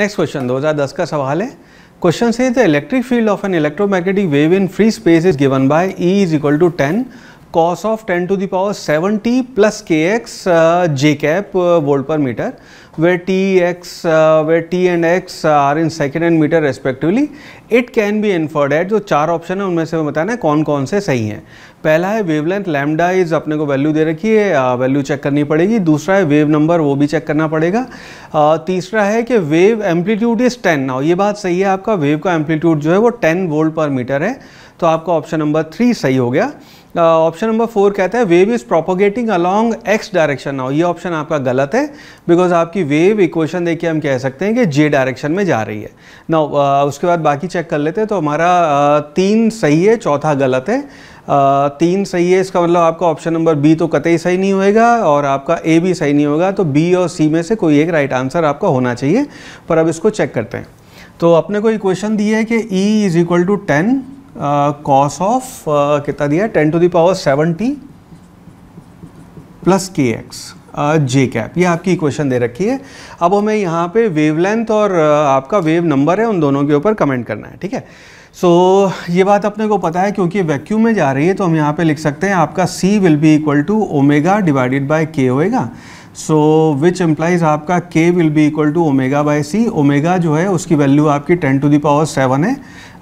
next question 2010 का सवाल है क्वेश्चन से electric field of an electromagnetic wave in free space is given by E is equal to ten cos of ten to the power t plus k x j cap volt per metre where t x where t and x are in second and metre respectively it can be be at जो चार option है उनमें से हमें बताना है कौन कौन से सही हैं पहला है वेवलेंथ लैमडा इज अपने को वैल्यू दे रखी है वैल्यू uh, चेक करनी पड़ेगी दूसरा है वेव नंबर वो भी चेक करना पड़ेगा uh, तीसरा है कि wave amplitude is ten now ये बात सही है आपका वेव का एम्पलीट्यूड जो है वो टेन वोल्ट पर मीटर है तो आपका ऑप्शन नंबर थ्री सही हो गया ऑप्शन नंबर फोर कहता है wave is propagating along x direction now ये ऑप्शन आपका गलत है बिकॉज आपकी वेव इक्वेशन देखिए हम कह सकते हैं कि जे डायरेक्शन में जा रही है नाउ uh, उसके बाद बाकी चेक कर लेते हैं तो हमारा uh, तीन सही है चौथा गलत है uh, तीन सही है इसका मतलब आपका ऑप्शन नंबर बी तो कतई सही नहीं होएगा और आपका ए भी सही नहीं होगा तो बी और सी में से कोई एक राइट आंसर आपका होना चाहिए पर अब इसको चेक करते हैं तो अपने को इक्वेशन दी है कि E is equal to ten cos uh, of uh, कितना दिया ten to the power seven t plus k x uh, j cap ये आपकी इक्वेशन दे रखी है अब हमें यहाँ पे वेवलेंथ और uh, आपका वेव नंबर है उन दोनों के ऊपर कमेंट करना है ठीक है सो so, ये बात अपने को पता है क्योंकि वैक्यूम में जा रही है तो हम यहाँ पे लिख सकते हैं आपका c will be equal to omega divided by k होएगा सो विच एम्प्लाइज आपका k will be equal to omega by c omega जो है उसकी वैल्यू आपकी टेन टू पावर सेवन है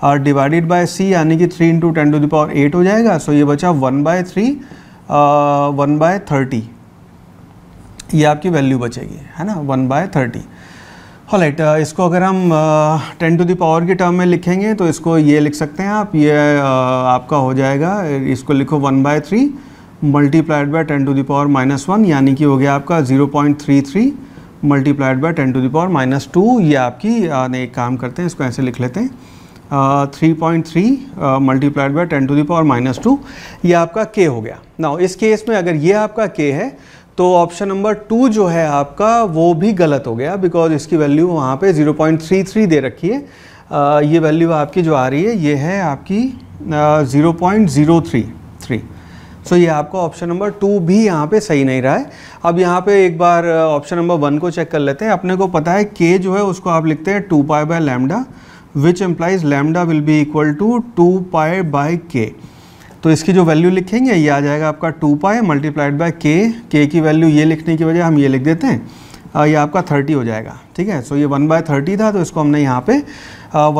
और डिवाइडेड बाय सी यानी कि three into ten to power eight हो जाएगा सो so ये बचा one by three one by thirty ये आपकी वैल्यू बचेगी है ना वन बाय थर्टी लाइट इसको अगर हम टेन टू पावर की टर्म में लिखेंगे तो इसको ये लिख सकते हैं आप ये uh, आपका हो जाएगा इसको लिखो one by three multiplied by ten to the power minus one यानी कि हो गया आपका zero point three three multiplied by ten to the power minus two ये आपकी एक काम करते हैं इसको ऐसे लिख लेते हैं three point three multiplied by ten to the power minus two ये आपका के हो गया ना इस केस में अगर ये आपका के है तो ऑप्शन नंबर टू जो है आपका वो भी गलत हो गया बिकॉज इसकी वैल्यू वहाँ पे 0.33 दे रखी है आ, ये वैल्यू आपकी जो आ रही है ये है आपकी आ, 0.03 सो so, ये आपका ऑप्शन नंबर टू भी यहाँ पे सही नहीं रहा है अब यहाँ पे एक बार ऑप्शन नंबर वन को चेक कर लेते हैं अपने को पता है के जो है उसको आप लिखते हैं two pi by lambda which implies lambda will be equal to two pi by k तो इसकी जो वैल्यू लिखेंगे ये आ जाएगा आपका टू पाई मल्टीप्लाइड बाय के के की वैल्यू ये लिखने की वजह हम ये लिख देते हैं uh, ये आपका थर्टी हो जाएगा ठीक है सो ये वन बाय थर्टी था तो इसको हमने यहाँ पे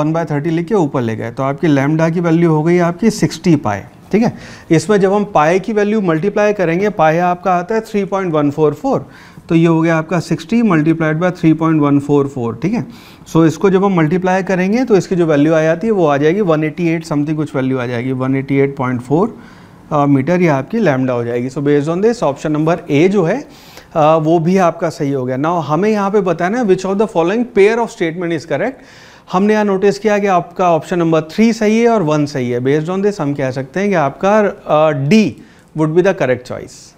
वन बाय थर्टी लिख के ऊपर ले गए तो आपकी लैमडा की वैल्यू हो गई आपकी सिक्सटी पाए ठीक है इसमें जब हम पाए की वैल्यू मल्टीप्लाई करेंगे पाए आपका आता है 3.144 तो ये हो गया आपका 60 मल्टीप्लाइड बाय 3.144 ठीक है सो इसको जब हम मल्टीप्लाई करेंगे तो इसकी जो वैल्यू आ जाती है वो आ जाएगी 188 समथिंग कुछ वैल्यू आ जाएगी 188.4 मीटर ये आपकी लैमडा हो जाएगी so based on this option number A जो है आ, वो भी आपका सही हो गया ना हमें यहाँ पे बताना है which of the following pair of statement is correct हमने यहाँ नोटिस किया कि आपका ऑप्शन नंबर थ्री सही है और वन सही है बेस्ड ऑन दिस हम कह सकते हैं कि आपका D would be the correct choice